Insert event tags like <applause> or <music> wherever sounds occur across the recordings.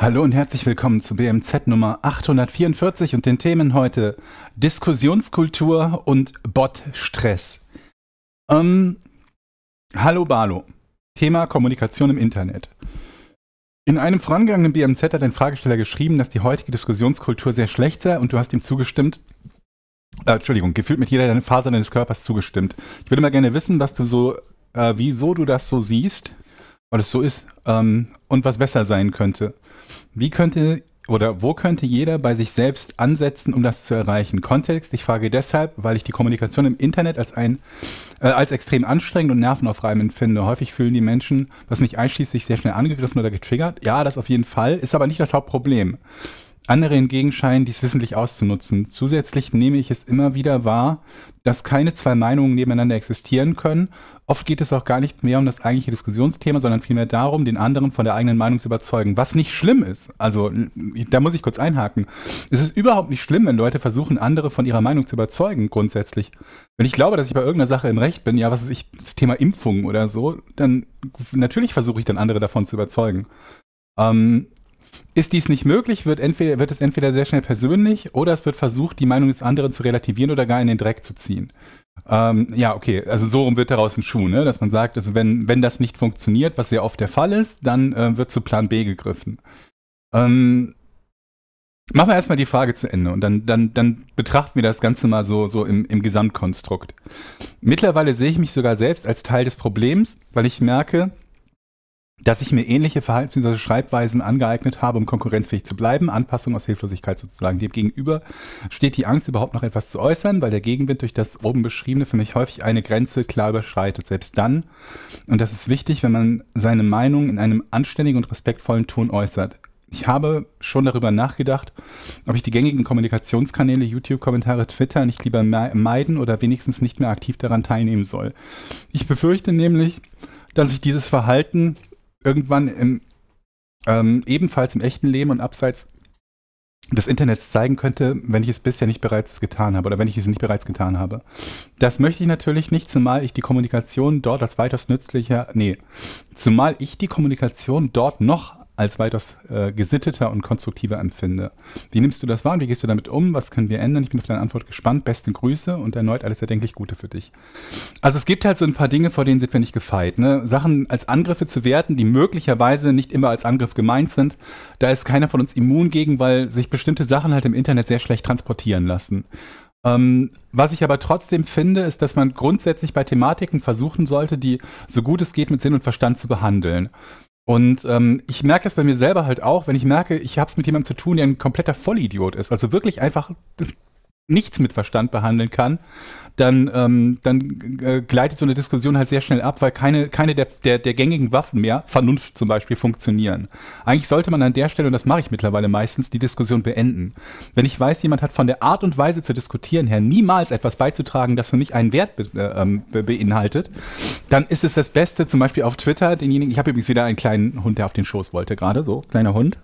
Hallo und herzlich willkommen zu BMZ Nummer 844 und den Themen heute Diskussionskultur und Botstress. Ähm, hallo Balo, Thema Kommunikation im Internet. In einem vorangegangenen BMZ hat ein Fragesteller geschrieben, dass die heutige Diskussionskultur sehr schlecht sei und du hast ihm zugestimmt. Äh, Entschuldigung, gefühlt mit jeder Faser deines Körpers zugestimmt. Ich würde mal gerne wissen, was du so, äh, wieso du das so siehst weil es so ist, ähm, und was besser sein könnte. Wie könnte oder wo könnte jeder bei sich selbst ansetzen, um das zu erreichen? Kontext, ich frage deshalb, weil ich die Kommunikation im Internet als, ein, äh, als extrem anstrengend und nervenaufreibend finde. Häufig fühlen die Menschen, was mich einschließlich, sehr schnell angegriffen oder getriggert. Ja, das auf jeden Fall, ist aber nicht das Hauptproblem. Andere hingegen scheinen dies wissentlich auszunutzen. Zusätzlich nehme ich es immer wieder wahr, dass keine zwei Meinungen nebeneinander existieren können. Oft geht es auch gar nicht mehr um das eigentliche Diskussionsthema, sondern vielmehr darum, den anderen von der eigenen Meinung zu überzeugen. Was nicht schlimm ist. Also, da muss ich kurz einhaken. Es ist überhaupt nicht schlimm, wenn Leute versuchen, andere von ihrer Meinung zu überzeugen, grundsätzlich. Wenn ich glaube, dass ich bei irgendeiner Sache im Recht bin, ja, was ist ich, das Thema Impfung oder so, dann natürlich versuche ich dann andere davon zu überzeugen. Ähm, ist dies nicht möglich, wird, entweder, wird es entweder sehr schnell persönlich oder es wird versucht, die Meinung des anderen zu relativieren oder gar in den Dreck zu ziehen. Ähm, ja, okay, also so rum wird daraus ein Schuh, ne? dass man sagt, also wenn, wenn das nicht funktioniert, was sehr oft der Fall ist, dann äh, wird zu Plan B gegriffen. Ähm, machen wir erstmal die Frage zu Ende und dann, dann, dann betrachten wir das Ganze mal so, so im, im Gesamtkonstrukt. Mittlerweile sehe ich mich sogar selbst als Teil des Problems, weil ich merke, dass ich mir ähnliche Verhaltens- bzw. Schreibweisen angeeignet habe, um konkurrenzfähig zu bleiben. Anpassung aus Hilflosigkeit sozusagen. Dem gegenüber steht die Angst, überhaupt noch etwas zu äußern, weil der Gegenwind durch das oben beschriebene für mich häufig eine Grenze klar überschreitet. Selbst dann, und das ist wichtig, wenn man seine Meinung in einem anständigen und respektvollen Ton äußert. Ich habe schon darüber nachgedacht, ob ich die gängigen Kommunikationskanäle, YouTube-Kommentare, Twitter nicht lieber meiden oder wenigstens nicht mehr aktiv daran teilnehmen soll. Ich befürchte nämlich, dass ich dieses Verhalten irgendwann im, ähm, ebenfalls im echten Leben und abseits des Internets zeigen könnte, wenn ich es bisher nicht bereits getan habe oder wenn ich es nicht bereits getan habe. Das möchte ich natürlich nicht, zumal ich die Kommunikation dort als weitaus nützlicher, nee, zumal ich die Kommunikation dort noch als weitaus äh, gesitteter und konstruktiver empfinde. Wie nimmst du das wahr und wie gehst du damit um? Was können wir ändern? Ich bin auf deine Antwort gespannt. Beste Grüße und erneut alles erdenklich Gute für dich. Also es gibt halt so ein paar Dinge, vor denen sind wir nicht gefeit. Ne? Sachen als Angriffe zu werten, die möglicherweise nicht immer als Angriff gemeint sind, da ist keiner von uns immun gegen, weil sich bestimmte Sachen halt im Internet sehr schlecht transportieren lassen. Ähm, was ich aber trotzdem finde, ist, dass man grundsätzlich bei Thematiken versuchen sollte, die so gut es geht mit Sinn und Verstand zu behandeln. Und ähm, ich merke es bei mir selber halt auch, wenn ich merke, ich habe es mit jemandem zu tun, der ein kompletter Vollidiot ist. Also wirklich einfach nichts mit Verstand behandeln kann, dann, ähm, dann äh, gleitet so eine Diskussion halt sehr schnell ab, weil keine, keine der, der, der gängigen Waffen mehr, Vernunft zum Beispiel, funktionieren. Eigentlich sollte man an der Stelle, und das mache ich mittlerweile meistens, die Diskussion beenden. Wenn ich weiß, jemand hat von der Art und Weise zu diskutieren her niemals etwas beizutragen, das für mich einen Wert be äh, ähm, be beinhaltet, dann ist es das Beste, zum Beispiel auf Twitter, denjenigen, ich habe übrigens wieder einen kleinen Hund, der auf den Schoß wollte, gerade so, kleiner Hund.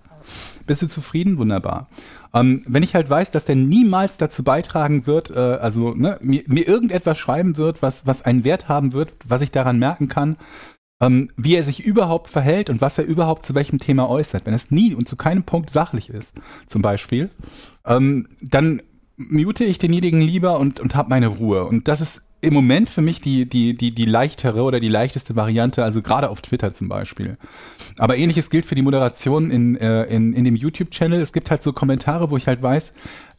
Bist du zufrieden? Wunderbar. Ähm, wenn ich halt weiß, dass der niemals dazu beitragen wird, äh, also ne, mir, mir, irgendetwas schreiben wird, was, was einen Wert haben wird, was ich daran merken kann, ähm, wie er sich überhaupt verhält und was er überhaupt zu welchem Thema äußert, wenn es nie und zu keinem Punkt sachlich ist, zum Beispiel, ähm, dann mute ich denjenigen lieber und, und habe meine Ruhe. Und das ist im Moment für mich die, die, die, die leichtere oder die leichteste Variante, also gerade auf Twitter zum Beispiel. Aber ähnliches gilt für die Moderation in, äh, in, in dem YouTube-Channel. Es gibt halt so Kommentare, wo ich halt weiß,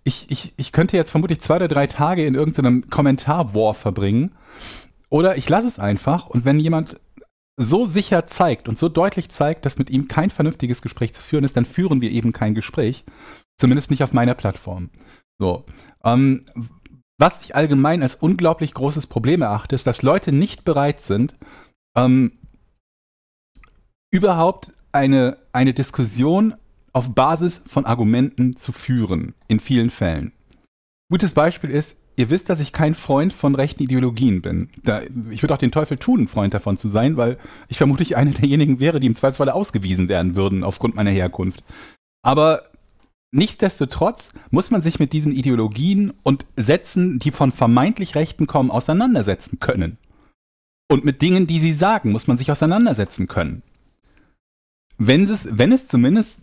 ich, ich, ich könnte jetzt vermutlich zwei oder drei Tage in irgendeinem Kommentar-War verbringen. Oder ich lasse es einfach und wenn jemand so sicher zeigt und so deutlich zeigt, dass mit ihm kein vernünftiges Gespräch zu führen ist, dann führen wir eben kein Gespräch. Zumindest nicht auf meiner Plattform. So. Ähm, was ich allgemein als unglaublich großes Problem erachte, ist, dass Leute nicht bereit sind, ähm, überhaupt eine, eine Diskussion auf Basis von Argumenten zu führen, in vielen Fällen. Gutes Beispiel ist, ihr wisst, dass ich kein Freund von rechten Ideologien bin. Da, ich würde auch den Teufel tun, ein Freund davon zu sein, weil ich vermutlich <laughs> einer derjenigen wäre, die im Zweifelsfall ausgewiesen werden würden aufgrund meiner Herkunft. Aber Nichtsdestotrotz muss man sich mit diesen Ideologien und Sätzen, die von vermeintlich Rechten kommen, auseinandersetzen können. Und mit Dingen, die sie sagen, muss man sich auseinandersetzen können. Wenn es, wenn es zumindest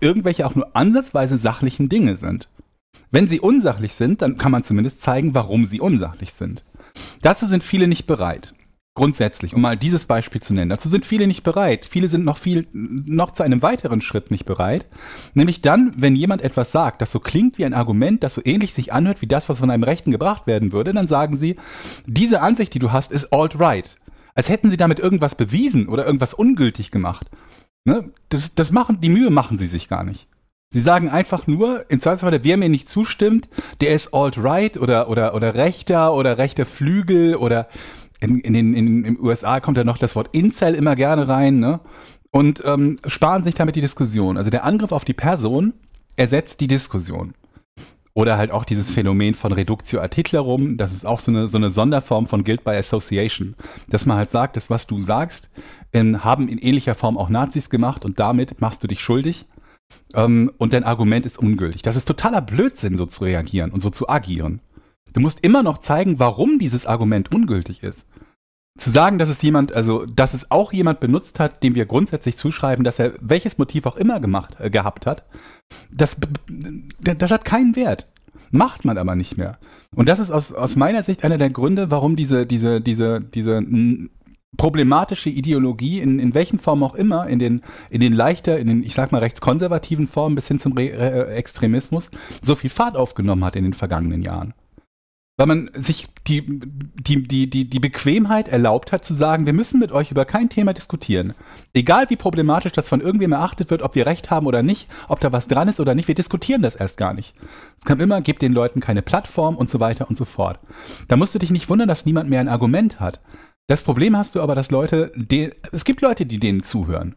irgendwelche auch nur ansatzweise sachlichen Dinge sind. Wenn sie unsachlich sind, dann kann man zumindest zeigen, warum sie unsachlich sind. Dazu sind viele nicht bereit. Grundsätzlich, um mal dieses Beispiel zu nennen. Dazu sind viele nicht bereit. Viele sind noch viel, noch zu einem weiteren Schritt nicht bereit. Nämlich dann, wenn jemand etwas sagt, das so klingt wie ein Argument, das so ähnlich sich anhört wie das, was von einem Rechten gebracht werden würde, dann sagen sie, diese Ansicht, die du hast, ist alt-right. Als hätten sie damit irgendwas bewiesen oder irgendwas ungültig gemacht. Ne? Das, das machen, die Mühe machen sie sich gar nicht. Sie sagen einfach nur, in Zweifelsfall, wer mir nicht zustimmt, der ist alt-right oder, oder, oder rechter oder rechter Flügel oder in, in den in, in USA kommt ja noch das Wort Incel immer gerne rein, ne? Und ähm, sparen sich damit die Diskussion. Also der Angriff auf die Person ersetzt die Diskussion. Oder halt auch dieses Phänomen von Reductio ad Hitlerum, das ist auch so eine, so eine Sonderform von Guilt by Association. Dass man halt sagt, das, was du sagst, in, ähm, haben in ähnlicher Form auch Nazis gemacht und damit machst du dich schuldig ähm, und dein Argument ist ungültig. Das ist totaler Blödsinn, so zu reagieren und so zu agieren. Du musst immer noch zeigen, warum dieses Argument ungültig ist. Zu sagen, dass es jemand, also dass es auch jemand benutzt hat, dem wir grundsätzlich zuschreiben, dass er welches Motiv auch immer gemacht äh, gehabt hat, das, das hat keinen Wert. Macht man aber nicht mehr. Und das ist aus, aus meiner Sicht einer der Gründe, warum diese, diese, diese, diese problematische Ideologie, in, in welchen Formen auch immer, in den, in den leichter, in den, ich sag mal, rechtskonservativen Formen bis hin zum Re Extremismus, so viel Fahrt aufgenommen hat in den vergangenen Jahren weil man sich die, die, die, die, die Bequemheit erlaubt hat zu sagen, wir müssen mit euch über kein Thema diskutieren. Egal wie problematisch das von irgendwem erachtet wird, ob wir recht haben oder nicht, ob da was dran ist oder nicht, wir diskutieren das erst gar nicht. Es kam immer, gebt den Leuten keine Plattform und so weiter und so fort. Da musst du dich nicht wundern, dass niemand mehr ein Argument hat. Das Problem hast du aber, dass Leute, es gibt Leute, die denen zuhören.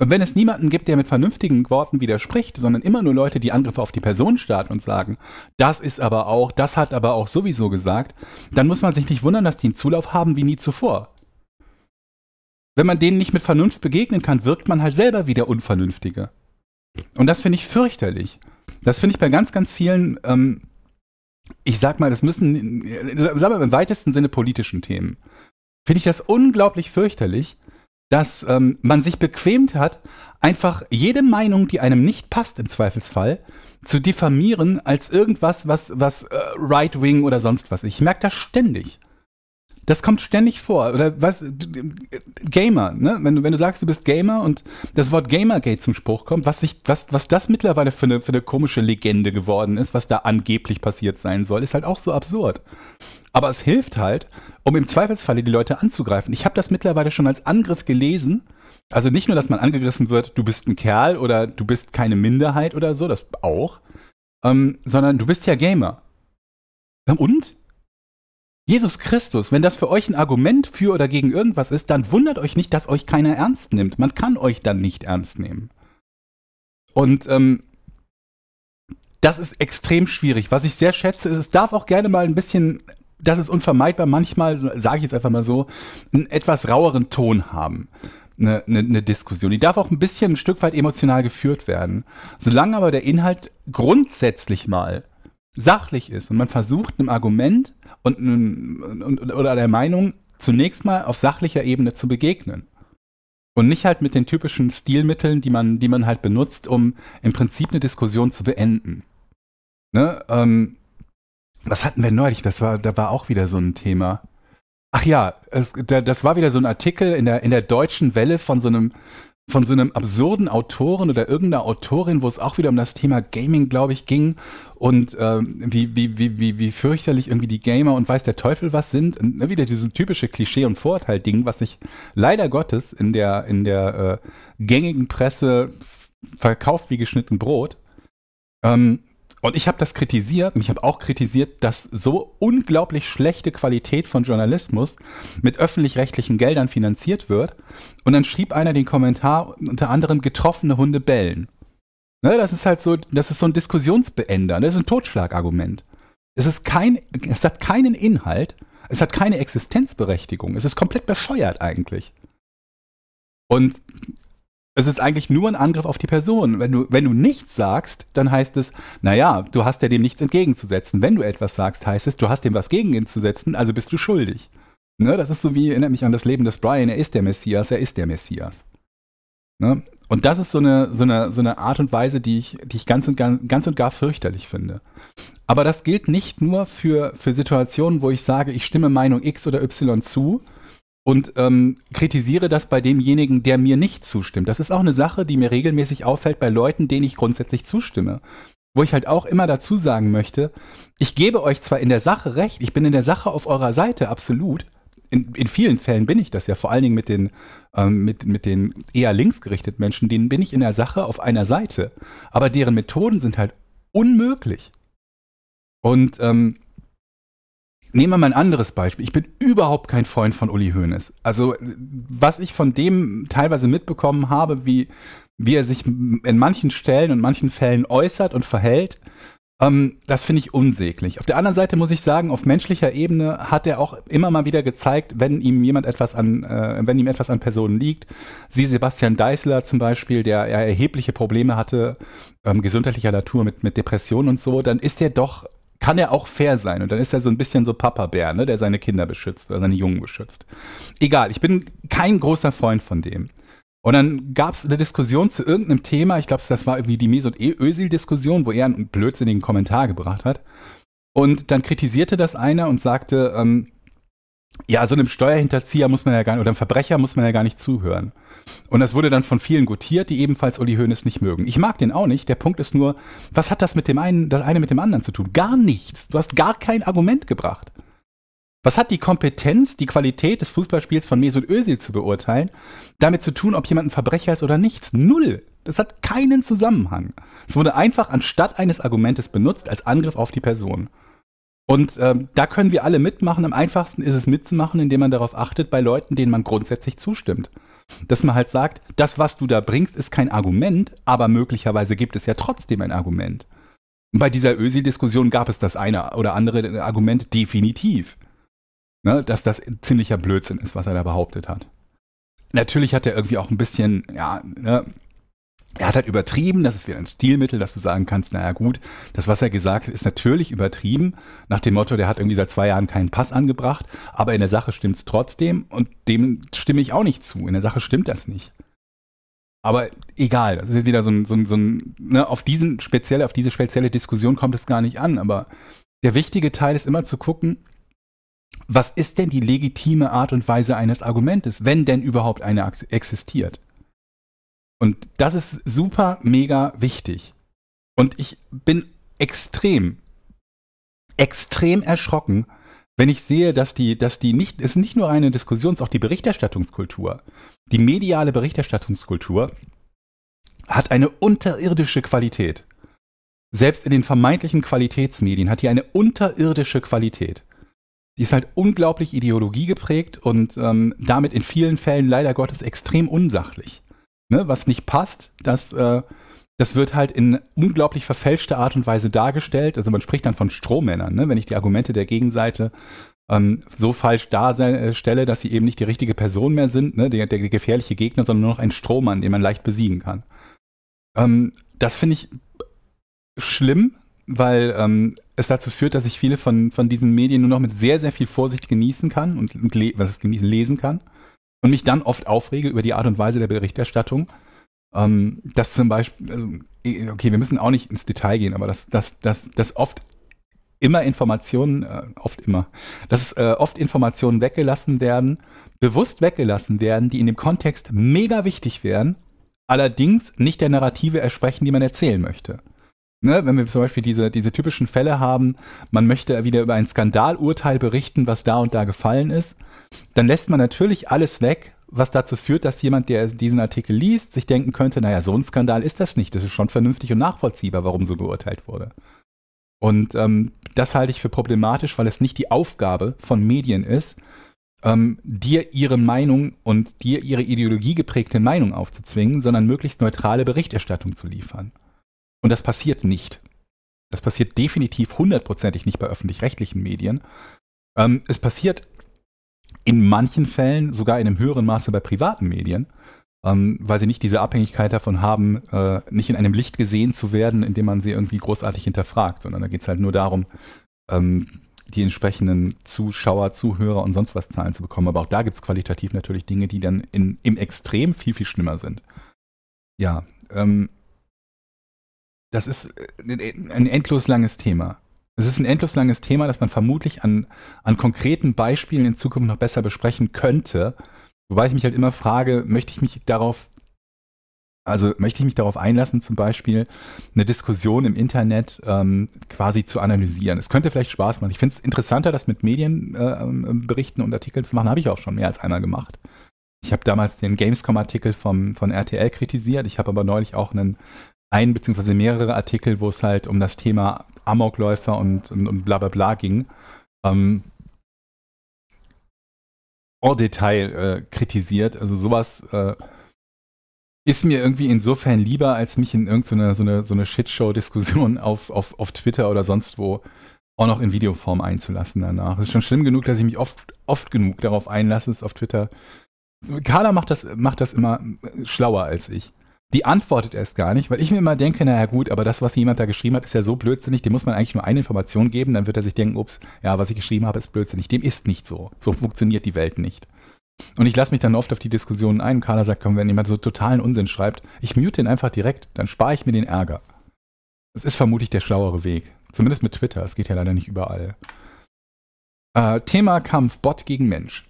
Und wenn es niemanden gibt, der mit vernünftigen Worten widerspricht, sondern immer nur Leute, die Angriffe auf die Person starten und sagen, das ist aber auch, das hat aber auch sowieso gesagt, dann muss man sich nicht wundern, dass die einen Zulauf haben wie nie zuvor. Wenn man denen nicht mit Vernunft begegnen kann, wirkt man halt selber wie der Unvernünftige. Und das finde ich fürchterlich. Das finde ich bei ganz, ganz vielen, ähm, ich sag mal, das müssen, äh, sagen wir im weitesten Sinne politischen Themen, finde ich das unglaublich fürchterlich, dass ähm, man sich bequemt hat, einfach jede Meinung, die einem nicht passt im Zweifelsfall, zu diffamieren als irgendwas, was, was äh, Right Wing oder sonst was. Ich merke das ständig. Das kommt ständig vor. Oder was? Gamer, ne? Wenn du, wenn du sagst, du bist Gamer und das Wort Gamergate zum Spruch kommt, was, sich, was, was das mittlerweile für eine, für eine komische Legende geworden ist, was da angeblich passiert sein soll, ist halt auch so absurd. Aber es hilft halt, um im Zweifelsfalle die Leute anzugreifen. Ich habe das mittlerweile schon als Angriff gelesen. Also nicht nur, dass man angegriffen wird, du bist ein Kerl oder du bist keine Minderheit oder so, das auch, ähm, sondern du bist ja Gamer. Und? Jesus Christus, wenn das für euch ein Argument für oder gegen irgendwas ist, dann wundert euch nicht, dass euch keiner ernst nimmt. Man kann euch dann nicht ernst nehmen. Und ähm, das ist extrem schwierig. Was ich sehr schätze, ist, es darf auch gerne mal ein bisschen dass es unvermeidbar manchmal, sage ich jetzt einfach mal so, einen etwas raueren Ton haben. Eine, eine, eine Diskussion. Die darf auch ein bisschen ein Stück weit emotional geführt werden. Solange aber der Inhalt grundsätzlich mal sachlich ist und man versucht, einem Argument und, einem, und, oder der Meinung zunächst mal auf sachlicher Ebene zu begegnen. Und nicht halt mit den typischen Stilmitteln, die man, die man halt benutzt, um im Prinzip eine Diskussion zu beenden. Ne? Ähm, was hatten wir neulich? Das war, da war auch wieder so ein Thema. Ach ja, es, da, das war wieder so ein Artikel in der, in der deutschen Welle von so einem, von so einem absurden Autoren oder irgendeiner Autorin, wo es auch wieder um das Thema Gaming, glaube ich, ging und ähm, wie, wie, wie, wie, wie fürchterlich irgendwie die Gamer und weiß der Teufel was sind. Und ne, wieder dieses typische Klischee- und Vorurteil-Ding, was sich leider Gottes in der, in der äh, gängigen Presse verkauft wie geschnitten Brot. Ähm, und ich habe das kritisiert und ich habe auch kritisiert, dass so unglaublich schlechte Qualität von Journalismus mit öffentlich-rechtlichen Geldern finanziert wird. Und dann schrieb einer den Kommentar, unter anderem getroffene Hunde bellen. Ne, das ist halt so, das ist so ein Diskussionsbeender, das ist ein Totschlagargument. Es ist kein, es hat keinen Inhalt, es hat keine Existenzberechtigung, es ist komplett bescheuert eigentlich. Und es ist eigentlich nur ein Angriff auf die Person. Wenn du, wenn du nichts sagst, dann heißt es, naja, du hast ja dem nichts entgegenzusetzen. Wenn du etwas sagst, heißt es, du hast dem was entgegenzusetzen, also bist du schuldig. Ne? Das ist so wie, erinnert mich an das Leben des Brian, er ist der Messias, er ist der Messias. Ne? Und das ist so eine, so, eine, so eine Art und Weise, die ich, die ich ganz, und gar, ganz und gar fürchterlich finde. Aber das gilt nicht nur für, für Situationen, wo ich sage, ich stimme Meinung X oder Y zu, und ähm, kritisiere das bei demjenigen, der mir nicht zustimmt. Das ist auch eine Sache, die mir regelmäßig auffällt bei Leuten, denen ich grundsätzlich zustimme. Wo ich halt auch immer dazu sagen möchte, ich gebe euch zwar in der Sache recht, ich bin in der Sache auf eurer Seite, absolut. In, in vielen Fällen bin ich das ja, vor allen Dingen mit den, ähm, mit, mit den eher linksgerichteten Menschen, denen bin ich in der Sache auf einer Seite. Aber deren Methoden sind halt unmöglich. Und ähm, Nehmen wir mal ein anderes Beispiel. Ich bin überhaupt kein Freund von Uli Hoeneß. Also, was ich von dem teilweise mitbekommen habe, wie, wie er sich in manchen Stellen und manchen Fällen äußert und verhält, ähm, das finde ich unsäglich. Auf der anderen Seite muss ich sagen, auf menschlicher Ebene hat er auch immer mal wieder gezeigt, wenn ihm jemand etwas an, äh, wenn ihm etwas an Personen liegt. Sie Sebastian Deißler zum Beispiel, der erhebliche Probleme hatte, ähm, gesundheitlicher Natur mit, mit Depressionen und so, dann ist er doch kann er auch fair sein. Und dann ist er so ein bisschen so Papa-Bär, ne, der seine Kinder beschützt oder seine Jungen beschützt. Egal, ich bin kein großer Freund von dem. Und dann gab es eine Diskussion zu irgendeinem Thema, ich glaube, das war irgendwie die Mesut Özil-Diskussion, wo er einen blödsinnigen Kommentar gebracht hat. Und dann kritisierte das einer und sagte, ähm, ja, so einem Steuerhinterzieher muss man ja gar nicht, oder einem Verbrecher muss man ja gar nicht zuhören. Und das wurde dann von vielen gutiert, die ebenfalls Uli Hoeneß nicht mögen. Ich mag den auch nicht. Der Punkt ist nur, was hat das mit dem einen, das eine mit dem anderen zu tun? Gar nichts. Du hast gar kein Argument gebracht. Was hat die Kompetenz, die Qualität des Fußballspiels von Mesut Özil zu beurteilen, damit zu tun, ob jemand ein Verbrecher ist oder nichts? Null. Das hat keinen Zusammenhang. Es wurde einfach anstatt eines Argumentes benutzt als Angriff auf die Person. Und ähm, da können wir alle mitmachen. Am einfachsten ist es mitzumachen, indem man darauf achtet, bei Leuten, denen man grundsätzlich zustimmt. Dass man halt sagt, das, was du da bringst, ist kein Argument, aber möglicherweise gibt es ja trotzdem ein Argument. Und bei dieser Ösi-Diskussion gab es das eine oder andere Argument definitiv, ne, dass das ziemlicher Blödsinn ist, was er da behauptet hat. Natürlich hat er irgendwie auch ein bisschen, ja, ne, er hat halt übertrieben, das ist wieder ein Stilmittel, dass du sagen kannst, naja gut, das, was er gesagt hat, ist natürlich übertrieben, nach dem Motto, der hat irgendwie seit zwei Jahren keinen Pass angebracht, aber in der Sache stimmt es trotzdem und dem stimme ich auch nicht zu. In der Sache stimmt das nicht. Aber egal, das ist wieder so ein, so ein, so ein ne, auf diesen spezielle, auf diese spezielle Diskussion kommt es gar nicht an, aber der wichtige Teil ist immer zu gucken, was ist denn die legitime Art und Weise eines Argumentes, wenn denn überhaupt eine existiert? Und das ist super, mega wichtig. Und ich bin extrem, extrem erschrocken, wenn ich sehe, dass die, dass die nicht, ist nicht nur eine Diskussions-, auch die Berichterstattungskultur, die mediale Berichterstattungskultur hat eine unterirdische Qualität. Selbst in den vermeintlichen Qualitätsmedien hat die eine unterirdische Qualität. Die ist halt unglaublich ideologiegeprägt und ähm, damit in vielen Fällen leider Gottes extrem unsachlich ne, was nicht passt, das, äh, das wird halt in unglaublich verfälschter Art und Weise dargestellt. Also man spricht dann von Strohmännern, ne, wenn ich die Argumente der Gegenseite ähm, so falsch darstelle, dass sie eben nicht die richtige Person mehr sind, ne, der, der gefährliche Gegner, sondern nur noch ein Strohmann, den man leicht besiegen kann. Ähm, das finde ich schlimm, weil ähm, es dazu führt, dass ich viele von, von diesen Medien nur noch mit sehr, sehr viel Vorsicht genießen kann und, und le was genießen, lesen kann und mich dann oft aufrege über die Art und Weise der Berichterstattung. Ähm, dass zum Beispiel, also, eh, okay, wir müssen auch nicht ins Detail gehen, aber dass, dass, dass, dass oft immer Informationen, äh, oft immer, dass äh, oft Informationen weggelassen werden, bewusst weggelassen werden, die in dem Kontext mega wichtig wären, allerdings nicht der Narrative ersprechen, die man erzählen möchte. Ne, wenn wir zum Beispiel diese, diese typischen Fälle haben, man möchte wieder über ein Skandalurteil berichten, was da und da gefallen ist, dann lässt man natürlich alles weg, was dazu führt, dass jemand, der diesen Artikel liest, sich denken könnte, naja, so ein Skandal ist das nicht, das ist schon vernünftig und nachvollziehbar, warum so geurteilt wurde. Und ähm, das halte ich für problematisch, weil es nicht die Aufgabe von Medien ist, ähm, dir ihre Meinung und dir ihre ideologiegeprägte Meinung aufzuzwingen, sondern möglichst neutrale Berichterstattung zu liefern. Und das passiert nicht. Das passiert definitiv hundertprozentig nicht bei öffentlich-rechtlichen Medien. Ähm, es passiert in manchen Fällen sogar in einem höheren Maße bei privaten Medien, ähm, weil sie nicht diese Abhängigkeit davon haben, äh, nicht in einem Licht gesehen zu werden, indem man sie irgendwie großartig hinterfragt, sondern da geht es halt nur darum, ähm, die entsprechenden Zuschauer, Zuhörer und sonst was Zahlen zu bekommen. Aber auch da gibt es qualitativ natürlich Dinge, die dann in, im Extrem viel, viel schlimmer sind. Ja, ähm, das ist äh, ein endlos langes Thema. Es ist ein endlos langes Thema, das man vermutlich an, an konkreten Beispielen in Zukunft noch besser besprechen könnte. Wobei ich mich halt immer frage, möchte ich mich darauf, also möchte ich mich darauf einlassen, zum Beispiel eine Diskussion im Internet ähm, quasi zu analysieren. Es könnte vielleicht Spaß machen. Ich finde es interessanter, das mit Medienberichten äh, und Artikeln zu machen. Habe ich auch schon mehr als einmal gemacht. Ich habe damals den Gamescom-Artikel von RTL kritisiert. Ich habe aber neulich auch einen ein beziehungsweise mehrere Artikel, wo es halt um das Thema Amokläufer und, und, und bla bla bla ging. Ähm, en Detail äh, kritisiert. Also sowas äh, ist mir irgendwie insofern lieber, als mich in irgendeiner so, eine, so eine Shitshow-Diskussion <laughs> auf, auf, auf Twitter oder sonst wo auch noch in Videoform einzulassen danach. Es ist schon schlimm genug, dass ich mich oft, oft genug darauf einlasse, es auf Twitter. Carla macht das, macht das immer schlauer als ich die antwortet erst gar nicht, weil ich mir immer denke, naja gut, aber das, was jemand da geschrieben hat, ist ja so blödsinnig, dem muss man eigentlich nur eine Information geben, dann wird er sich denken, ups, ja, was ich geschrieben habe, ist blödsinnig. Dem ist nicht so. So funktioniert die Welt nicht. Und ich lasse mich dann oft auf die Diskussionen ein. Carla sagt, komm, wenn jemand so totalen Unsinn schreibt, ich mute ihn einfach direkt, dann spare ich mir den Ärger. Das ist vermutlich der schlauere Weg. Zumindest mit Twitter, es geht ja leider nicht überall. Äh, Thema Kampf Bot gegen Mensch.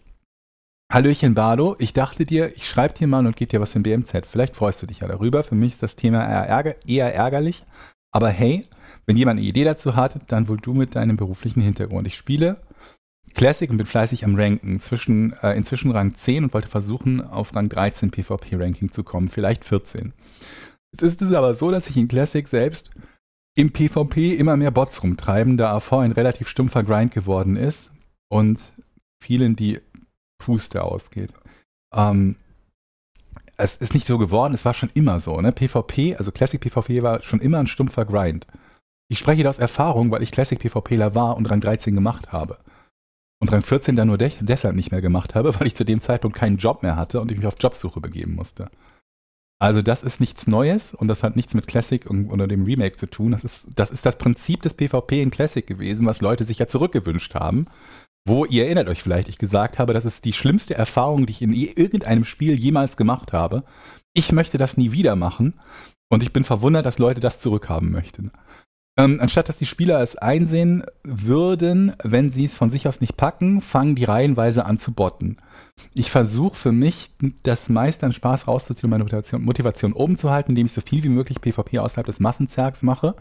Hallöchen Bardo, ich dachte dir, ich schreibe dir mal und gebe dir was im BMZ. Vielleicht freust du dich ja darüber. Für mich ist das Thema eher ärgerlich. Aber hey, wenn jemand eine Idee dazu hat, dann wohl du mit deinem beruflichen Hintergrund. Ich spiele Classic und bin fleißig am Ranken. Zwischen, äh, inzwischen Rang 10 und wollte versuchen, auf Rang 13 PvP-Ranking zu kommen. Vielleicht 14. Jetzt ist es aber so, dass ich in Classic selbst im PvP immer mehr Bots rumtreiben, da AV ein relativ stumpfer Grind geworden ist und vielen, die der ausgeht. Ähm, es ist nicht so geworden, es war schon immer so. Ne? PvP, also Classic PvP war schon immer ein stumpfer Grind. Ich spreche da aus Erfahrung, weil ich Classic PvPler war und Rang 13 gemacht habe. Und Rang 14 dann nur de deshalb nicht mehr gemacht habe, <laughs> weil ich zu dem Zeitpunkt keinen Job mehr hatte und ich mich auf Jobsuche begeben musste. Also das ist nichts Neues und das hat nichts mit Classic und, oder dem Remake zu tun. Das ist, das ist das Prinzip des PvP in Classic gewesen, was Leute sich ja zurückgewünscht haben wo ihr erinnert euch vielleicht, ich gesagt habe, das ist die schlimmste Erfahrung, die ich in irgendeinem Spiel jemals gemacht habe. Ich möchte das nie wieder machen und ich bin verwundert, dass Leute das zurückhaben möchten. Ähm, anstatt dass die Spieler es einsehen würden, wenn sie es von sich aus nicht packen, fangen die reihenweise an zu botten. Ich versuche für mich, das meiste an Spaß rauszuziehen, meine Motivation, Motivation oben zu halten, indem ich so viel wie möglich PvP außerhalb des Massenzergs mache.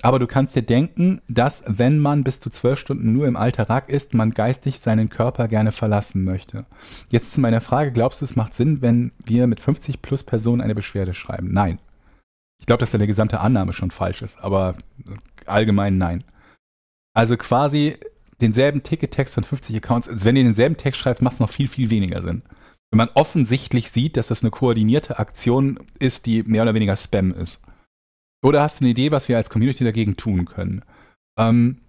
Aber du kannst dir denken, dass wenn man bis zu zwölf Stunden nur im Alter Rack ist, man geistig seinen Körper gerne verlassen möchte. Jetzt zu meiner Frage, glaubst du, es macht Sinn, wenn wir mit 50 plus Personen eine Beschwerde schreiben? Nein. Ich glaube, dass deine gesamte Annahme schon falsch ist, aber allgemein nein. Also quasi denselben Ticket-Text von 50 Accounts, also wenn ihr denselben Text schreibt, macht es noch viel, viel weniger Sinn. Wenn man offensichtlich sieht, dass das eine koordinierte Aktion ist, die mehr oder weniger Spam ist. Oder hast du eine Idee, was wir als Community dagegen tun können? Ähm,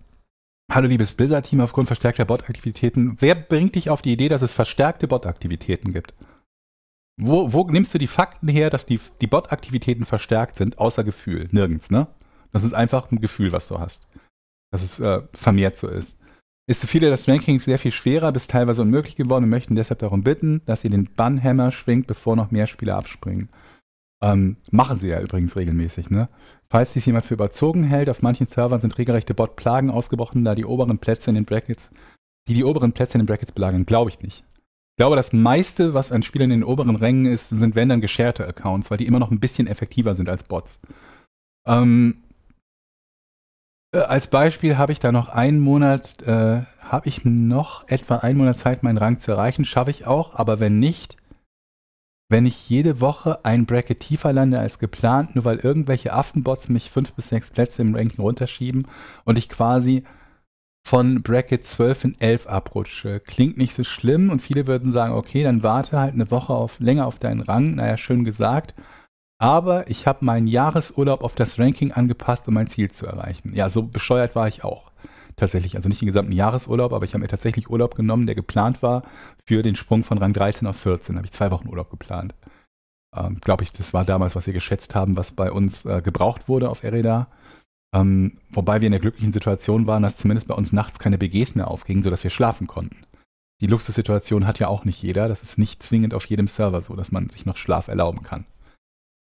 Hallo liebes Blizzard-Team, aufgrund verstärkter Bot-Aktivitäten. Wer bringt dich auf die Idee, dass es verstärkte Bot-Aktivitäten gibt? Wo, wo nimmst du die Fakten her, dass die, die Bot-Aktivitäten verstärkt sind, außer Gefühl? Nirgends, ne? Das ist einfach ein Gefühl, was du hast. Dass es äh, vermehrt so ist. Ist für viele das Ranking sehr viel schwerer bis teilweise unmöglich geworden und möchten deshalb darum bitten, dass ihr den Bannhammer schwingt, bevor noch mehr Spieler abspringen. Ähm, machen sie ja übrigens regelmäßig, ne? Falls dies jemand für überzogen hält, auf manchen Servern sind regelrechte Bot-Plagen ausgebrochen, da die oberen Plätze in den Brackets, die die oberen Plätze in den Brackets belagern, glaube ich nicht. Ich glaube, das meiste, was an Spielern in den oberen Rängen ist, sind wenn dann gescherte Accounts, weil die immer noch ein bisschen effektiver sind als Bots. Ähm, äh, als Beispiel habe ich da noch einen Monat, äh, habe ich noch etwa einen Monat Zeit, meinen Rang zu erreichen. Schaffe ich auch, aber wenn nicht, wenn ich jede Woche ein Bracket tiefer lande als geplant, nur weil irgendwelche Affenbots mich fünf bis sechs Plätze im Ranking runterschieben und ich quasi von Bracket 12 in 11 abrutsche. Klingt nicht so schlimm und viele würden sagen, okay, dann warte halt eine Woche auf, länger auf deinen Rang. Naja, schön gesagt. Aber ich habe meinen Jahresurlaub auf das Ranking angepasst, um mein Ziel zu erreichen. Ja, so bescheuert war ich auch. Tatsächlich, also nicht den gesamten Jahresurlaub, aber ich habe mir tatsächlich Urlaub genommen, der geplant war für den Sprung von Rang 13 auf 14. Da habe ich zwei Wochen Urlaub geplant. Ähm, Glaube ich, das war damals, was wir geschätzt haben, was bei uns äh, gebraucht wurde auf Ereda. Ähm, wobei wir in der glücklichen Situation waren, dass zumindest bei uns nachts keine BGs mehr aufgingen, sodass wir schlafen konnten. Die Luxussituation hat ja auch nicht jeder. Das ist nicht zwingend auf jedem Server so, dass man sich noch Schlaf erlauben kann.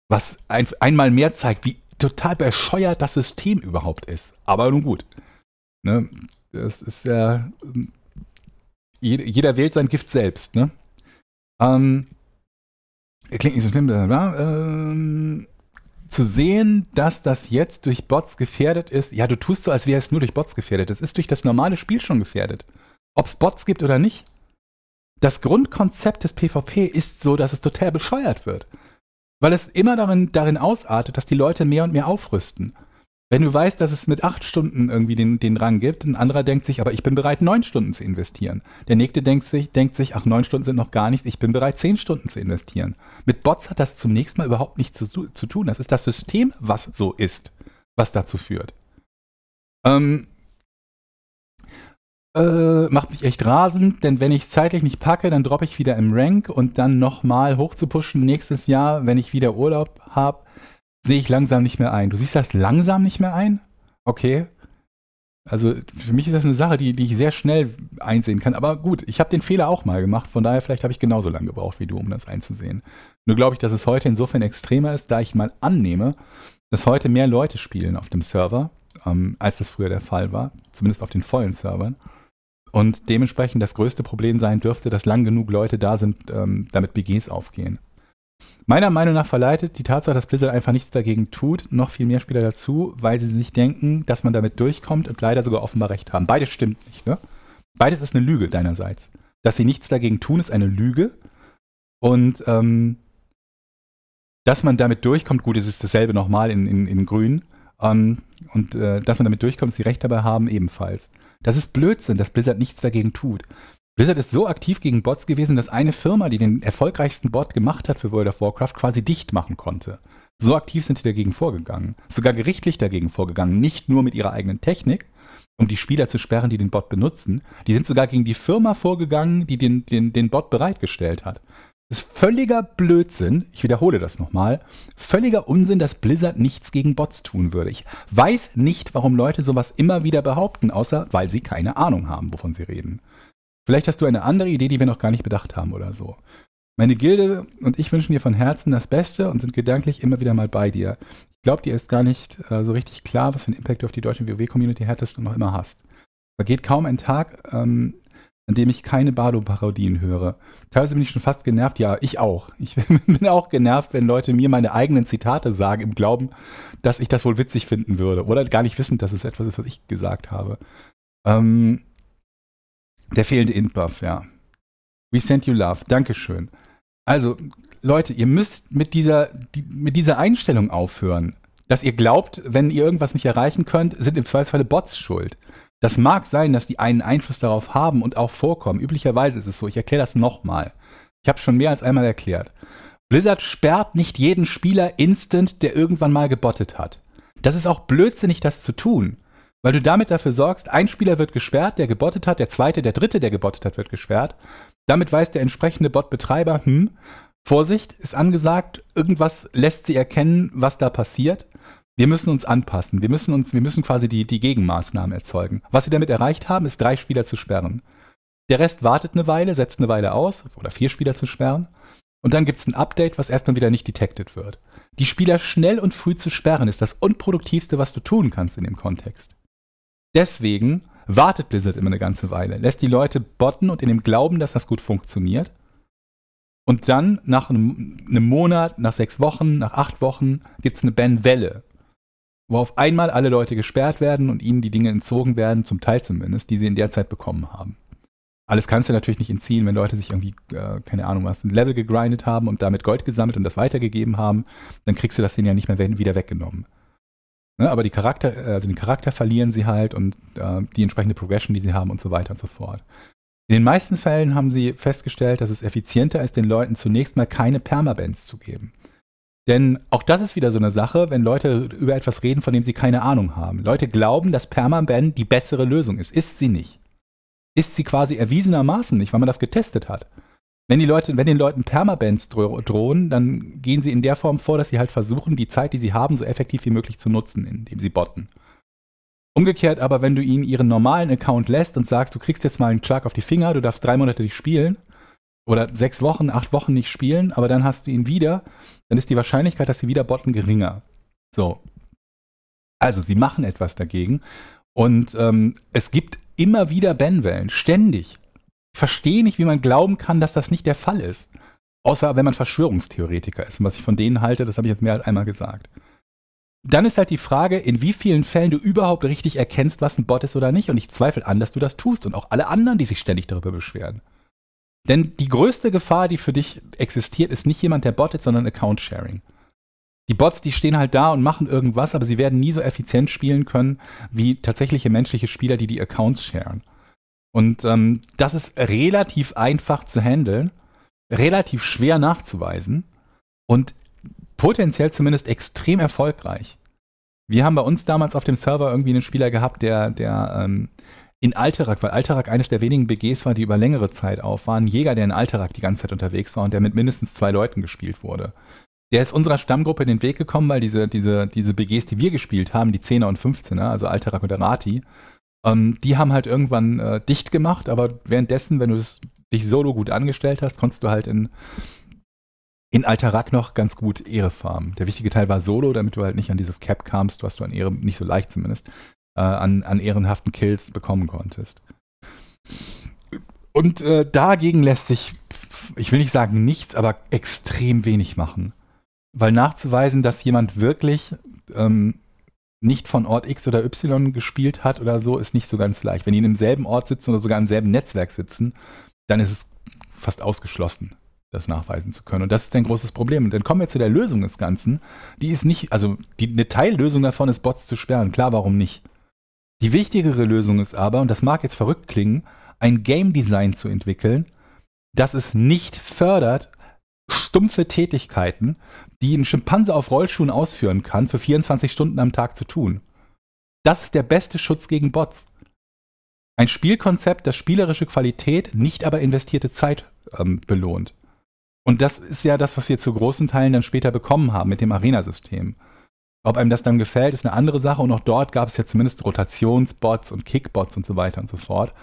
Was ein, einmal mehr zeigt, wie total bescheuert das System überhaupt ist. Aber nun gut. Ne? Das ist ja. Ähm, jeder, jeder wählt sein Gift selbst, ne? Ähm, klingt nicht so schlimm. Ähm, zu sehen, dass das jetzt durch Bots gefährdet ist, ja, du tust so, als wäre es nur durch Bots gefährdet. Es ist durch das normale Spiel schon gefährdet. Ob es Bots gibt oder nicht. Das Grundkonzept des PvP ist so, dass es total bescheuert wird. Weil es immer darin, darin ausartet, dass die Leute mehr und mehr aufrüsten. Wenn du weißt, dass es mit acht Stunden irgendwie den, den Rang gibt, ein anderer denkt sich, aber ich bin bereit, neun Stunden zu investieren. Der nächste denkt sich, denkt sich, ach, neun Stunden sind noch gar nichts, ich bin bereit, zehn Stunden zu investieren. Mit Bots hat das zunächst mal überhaupt nichts zu, zu tun. Das ist das System, was so ist, was dazu führt. Ähm, äh, macht mich echt rasend, denn wenn ich es zeitlich nicht packe, dann droppe ich wieder im Rank und dann nochmal hochzupuschen nächstes Jahr, wenn ich wieder Urlaub habe sehe ich langsam nicht mehr ein. Du siehst das langsam nicht mehr ein? Okay. Also für mich ist das eine Sache, die, die ich sehr schnell einsehen kann. Aber gut, ich habe den Fehler auch mal gemacht, von daher vielleicht habe ich genauso lange gebraucht wie du, um das einzusehen. Nur glaube ich, dass es heute insofern extremer ist, da ich mal annehme, dass heute mehr Leute spielen auf dem Server, ähm, als das früher der Fall war, zumindest auf den vollen Servern. Und dementsprechend das größte Problem sein dürfte, dass lang genug Leute da sind, ähm, damit BGs aufgehen. Meiner Meinung nach verleitet die Tatsache, dass Blizzard einfach nichts dagegen tut, noch viel mehr Spieler dazu, weil sie sich denken, dass man damit durchkommt und leider sogar offenbar recht haben. Beides stimmt nicht, ne? Beides ist eine Lüge deinerseits. Dass sie nichts dagegen tun, ist eine Lüge. Und ähm, dass man damit durchkommt, gut, es ist dasselbe nochmal in, in, in Grün. Ähm, und äh, dass man damit durchkommt, dass sie recht dabei haben, ebenfalls. Das ist Blödsinn, dass Blizzard nichts dagegen tut. Blizzard ist so aktiv gegen Bots gewesen, dass eine Firma, die den erfolgreichsten Bot gemacht hat für World of Warcraft, quasi dicht machen konnte. So aktiv sind die dagegen vorgegangen. Sogar gerichtlich dagegen vorgegangen. Nicht nur mit ihrer eigenen Technik, um die Spieler zu sperren, die den Bot benutzen. Die sind sogar gegen die Firma vorgegangen, die den, den, den Bot bereitgestellt hat. Das ist völliger Blödsinn, ich wiederhole das nochmal, völliger Unsinn, dass Blizzard nichts gegen Bots tun würde. Ich weiß nicht, warum Leute sowas immer wieder behaupten, außer weil sie keine Ahnung haben, wovon sie reden. Vielleicht hast du eine andere Idee, die wir noch gar nicht bedacht haben oder so. Meine Gilde und ich wünschen dir von Herzen das Beste und sind gedanklich immer wieder mal bei dir. Ich glaube, dir ist gar nicht äh, so richtig klar, was für einen Impact du auf die deutsche WoW-Community hattest und noch immer hast. Da geht kaum ein Tag, ähm, an dem ich keine Bardo-Parodien höre. Teilweise bin ich schon fast genervt, ja, ich auch. Ich <laughs> bin auch genervt, wenn Leute mir meine eigenen Zitate sagen, im Glauben, dass ich das wohl witzig finden würde oder gar nicht wissen, dass es etwas ist, was ich gesagt habe. Ähm, der fehlende Int-Buff, ja. We send you love. Dankeschön. Also, Leute, ihr müsst mit dieser, die, mit dieser Einstellung aufhören, dass ihr glaubt, wenn ihr irgendwas nicht erreichen könnt, sind im Zweifelsfalle Bots schuld. Das mag sein, dass die einen Einfluss darauf haben und auch vorkommen. Üblicherweise ist es so. Ich erkläre das nochmal. Ich habe schon mehr als einmal erklärt. Blizzard sperrt nicht jeden Spieler instant, der irgendwann mal gebottet hat. Das ist auch blödsinnig, das zu tun. Weil du damit dafür sorgst, ein Spieler wird gesperrt, der gebottet hat, der zweite, der dritte, der gebottet hat, wird gesperrt. Damit weiß der entsprechende Botbetreiber, hm, Vorsicht ist angesagt, irgendwas lässt sie erkennen, was da passiert. Wir müssen uns anpassen. Wir müssen uns, wir müssen quasi die, die Gegenmaßnahmen erzeugen. Was sie damit erreicht haben, ist drei Spieler zu sperren. Der Rest wartet eine Weile, setzt eine Weile aus, oder vier Spieler zu sperren. Und dann gibt es ein Update, was erstmal wieder nicht detected wird. Die Spieler schnell und früh zu sperren, ist das Unproduktivste, was du tun kannst in dem Kontext. Deswegen wartet Blizzard immer eine ganze Weile, lässt die Leute botten und in dem Glauben, dass das gut funktioniert. Und dann nach einem, einem Monat, nach sechs Wochen, nach acht Wochen gibt es eine Ban-Welle, wo auf einmal alle Leute gesperrt werden und ihnen die Dinge entzogen werden, zum Teil zumindest, die sie in der Zeit bekommen haben. Alles kannst du natürlich nicht entziehen, wenn Leute sich irgendwie, äh, keine Ahnung was, ein Level gegrindet haben und damit Gold gesammelt und das weitergegeben haben, dann kriegst du das denen ja nicht mehr wieder weggenommen. Ne, aber die Charakter, äh, also den Charakter verlieren sie halt und äh, die entsprechende Progression, die sie haben und so weiter und so fort. In den meisten Fällen haben sie festgestellt, dass es effizienter ist, den Leuten zunächst mal keine Permabands zu geben. Denn auch das ist wieder so eine Sache, wenn Leute über etwas reden, von dem sie keine Ahnung haben. Leute glauben, dass Permaban die bessere Lösung ist. Ist sie nicht. Ist sie quasi erwiesenermaßen nicht, weil man das getestet hat wenn die Leute, wenn den Leuten Permabands dro drohen, dann gehen sie in der Form vor, dass sie halt versuchen, die Zeit, die sie haben, so effektiv wie möglich zu nutzen, indem sie botten. Umgekehrt aber, wenn du ihnen ihren normalen Account lässt und sagst, du kriegst jetzt mal einen Schlag auf die Finger, du darfst drei Monate nicht spielen oder sechs Wochen, acht Wochen nicht spielen, aber dann hast du ihn wieder, dann ist die Wahrscheinlichkeit, dass sie wieder botten, geringer. So. Also sie machen etwas dagegen und ähm, es gibt immer wieder Banwellen, ständig verstehe nicht, wie man glauben kann, dass das nicht der Fall ist. Außer wenn man Verschwörungstheoretiker ist. Und was ich von denen halte, das habe ich jetzt mehr als einmal gesagt. Dann ist halt die Frage, in wie vielen Fällen du überhaupt richtig erkennst, was ein Bot ist oder nicht. Und ich zweifle an, dass du das tust und auch alle anderen, die sich ständig darüber beschweren. Denn die größte Gefahr, die für dich existiert, ist nicht jemand, der bottet, sondern Account-Sharing. Die Bots, die stehen halt da und machen irgendwas, aber sie werden nie so effizient spielen können wie tatsächliche menschliche Spieler, die die Accounts sharen. Und ähm, das ist relativ einfach zu handeln, relativ schwer nachzuweisen und potenziell zumindest extrem erfolgreich. Wir haben bei uns damals auf dem Server irgendwie einen Spieler gehabt, der, der ähm, in Alterack, weil Alterack eines der wenigen BGs war, die über längere Zeit auf waren, Jäger, der in Alterack die ganze Zeit unterwegs war und der mit mindestens zwei Leuten gespielt wurde. Der ist unserer Stammgruppe in den Weg gekommen, weil diese, diese, diese BGs, die wir gespielt haben, die 10er und 15er, also Alterack und Arati, ähm, die haben halt irgendwann äh, dicht gemacht, aber währenddessen, wenn du dich solo gut angestellt hast, konntest du halt in, in Alterack noch ganz gut Ehre farmen. Der wichtige Teil war solo, damit du halt nicht an dieses Cap kamst, was du an Ehre, nicht so leicht zumindest, äh, an, an ehrenhaften Kills bekommen konntest. Und äh, dagegen lässt sich, ich will nicht sagen nichts, aber extrem wenig machen. Weil nachzuweisen, dass jemand wirklich ähm, nicht von Ort X oder Y gespielt hat oder so, ist nicht so ganz leicht. Wenn die in demselben Ort sitzen oder sogar im selben Netzwerk sitzen, dann ist es fast ausgeschlossen, das nachweisen zu können. Und das ist ein großes Problem. Und dann kommen wir zu der Lösung des Ganzen. Die ist nicht, also die, eine Teillösung davon ist, Bots zu sperren. Klar, warum nicht? Die wichtigere Lösung ist aber, und das mag jetzt verrückt klingen, ein Game Design zu entwickeln, das es nicht fördert, stumpfe Tätigkeiten, die ein Schimpanse auf Rollschuhen ausführen kann, für 24 Stunden am Tag zu tun. Das ist der beste Schutz gegen Bots. Ein Spielkonzept, das spielerische Qualität, nicht aber investierte Zeit ähm, belohnt. Und das ist ja das, was wir zu großen Teilen dann später bekommen haben mit dem Arena-System. Ob einem das dann gefällt, ist eine andere Sache. Und auch dort gab es ja zumindest Rotationsbots und Kickbots und so weiter und so fort.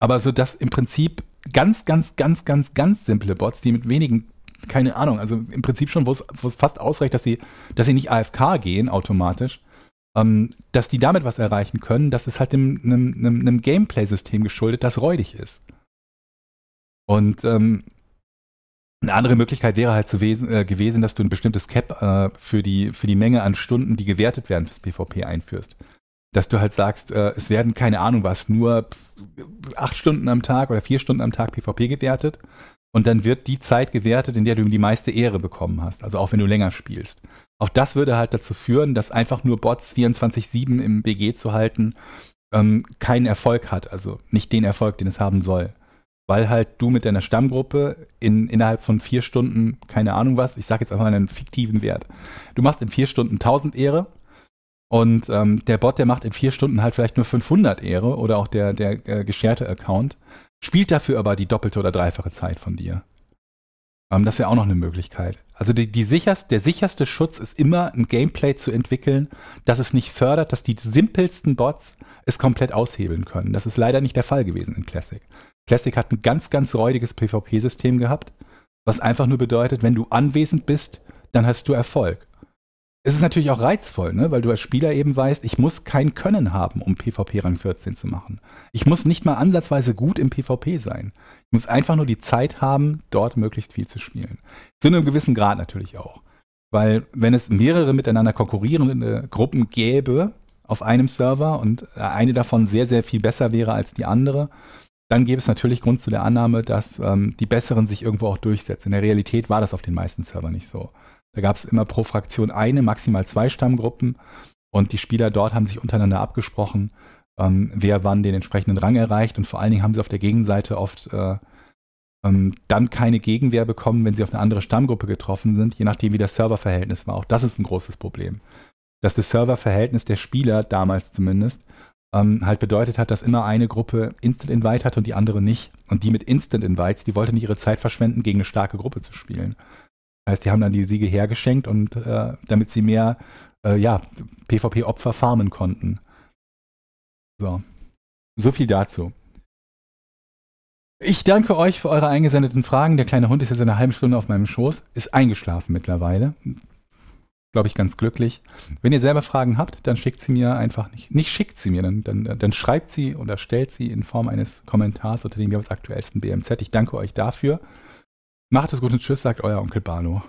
Aber so dass im Prinzip ganz, ganz, ganz, ganz, ganz simple Bots, die mit wenigen keine Ahnung, also im Prinzip schon, wo es fast ausreicht, dass sie, dass sie nicht AFK gehen automatisch, ähm, dass die damit was erreichen können, das ist halt einem, Gameplay-System geschuldet, das räudig ist. Und ähm, eine andere Möglichkeit wäre halt wesen, äh, gewesen, dass du ein bestimmtes Cap äh, für, die, für die Menge an Stunden, die gewertet werden fürs PvP einführst. Dass du halt sagst, äh, es werden, keine Ahnung was, nur acht Stunden am Tag oder vier Stunden am Tag PvP gewertet. Und dann wird die Zeit gewertet, in der du die meiste Ehre bekommen hast. Also auch wenn du länger spielst. Auch das würde halt dazu führen, dass einfach nur Bots 24-7 im BG zu halten ähm, keinen Erfolg hat. Also nicht den Erfolg, den es haben soll. Weil halt du mit deiner Stammgruppe in, innerhalb von vier Stunden, keine Ahnung was, ich sag jetzt einfach einen fiktiven Wert. Du machst in vier Stunden 1000 Ehre und ähm, der Bot, der macht in vier Stunden halt vielleicht nur 500 Ehre oder auch der, der äh, gescherte Account spielt dafür aber die doppelte oder dreifache Zeit von dir. Ähm, das ist ja auch noch eine Möglichkeit. Also die, die sicherst, der sicherste Schutz ist immer, ein Gameplay zu entwickeln, das es nicht fördert, dass die simpelsten Bots es komplett aushebeln können. Das ist leider nicht der Fall gewesen in Classic. Classic hat ein ganz, ganz räudiges PvP-System gehabt, was einfach nur bedeutet, wenn du anwesend bist, dann hast du Erfolg es ist natürlich auch reizvoll, ne? weil du als Spieler eben weißt, ich muss kein Können haben, um PvP-Rang 14 zu machen. Ich muss nicht mal ansatzweise gut im PvP sein. Ich muss einfach nur die Zeit haben, dort möglichst viel zu spielen. Zu einem gewissen Grad natürlich auch. Weil wenn es mehrere miteinander konkurrierende Gruppen gäbe auf einem Server und äh, eine davon sehr, sehr viel besser wäre als die andere, dann gäbe es natürlich Grund zu der Annahme, dass ähm, die Besseren sich irgendwo auch durchsetzen. In der Realität war das auf den meisten Servern nicht so. Da gab es immer pro Fraktion eine, maximal zwei Stammgruppen. Und die Spieler dort haben sich untereinander abgesprochen, ähm, wer wann den entsprechenden Rang erreicht. Und vor allen Dingen haben sie auf der Gegenseite oft äh, ähm, dann keine Gegenwehr bekommen, wenn sie auf eine andere Stammgruppe getroffen sind, je nachdem, wie das Serververhältnis war. Auch das ist ein großes Problem. Dass das Serververhältnis der Spieler, damals zumindest, ähm, halt bedeutet hat, dass immer eine Gruppe Instant Invite hatte und die andere nicht. Und die mit Instant Invites, die wollte nicht ihre Zeit verschwenden, gegen eine starke Gruppe zu spielen heißt, die haben dann die Siege hergeschenkt und äh, damit sie mehr äh, ja, PvP-Opfer farmen konnten. So. So viel dazu. Ich danke euch für eure eingesendeten Fragen. Der kleine Hund ist jetzt in einer halben Stunde auf meinem Schoß, ist eingeschlafen mittlerweile. Glaube ich ganz glücklich. Wenn ihr selber Fragen habt, dann schickt sie mir einfach nicht. Nicht schickt sie mir, dann, dann, dann schreibt sie oder stellt sie in Form eines Kommentars unter dem jeweils aktuellsten BMZ. Ich danke euch dafür. Macht es gut und tschüss, sagt euer Onkel Bano.